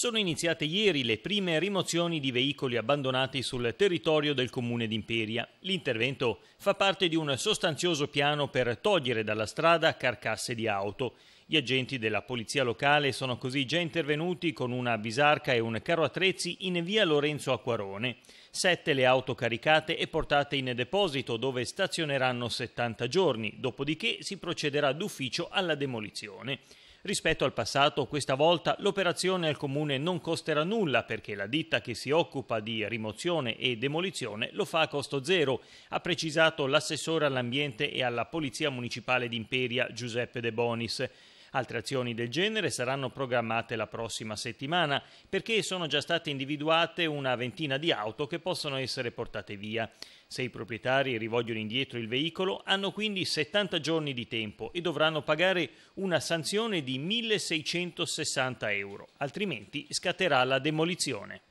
sono iniziate ieri le prime rimozioni di veicoli abbandonati sul territorio del comune d'Imperia. L'intervento fa parte di un sostanzioso piano per togliere dalla strada carcasse di auto. Gli agenti della polizia locale sono così già intervenuti con una bisarca e un carro attrezzi in via Lorenzo Acquarone. Sette le auto caricate e portate in deposito dove stazioneranno 70 giorni, dopodiché si procederà d'ufficio alla demolizione. Rispetto al passato, questa volta l'operazione al comune non costerà nulla perché la ditta che si occupa di rimozione e demolizione lo fa a costo zero, ha precisato l'assessore all'ambiente e alla Polizia Municipale d'Imperia Giuseppe De Bonis. Altre azioni del genere saranno programmate la prossima settimana perché sono già state individuate una ventina di auto che possono essere portate via. Se i proprietari rivogliono indietro il veicolo hanno quindi 70 giorni di tempo e dovranno pagare una sanzione di 1660 euro, altrimenti scatterà la demolizione.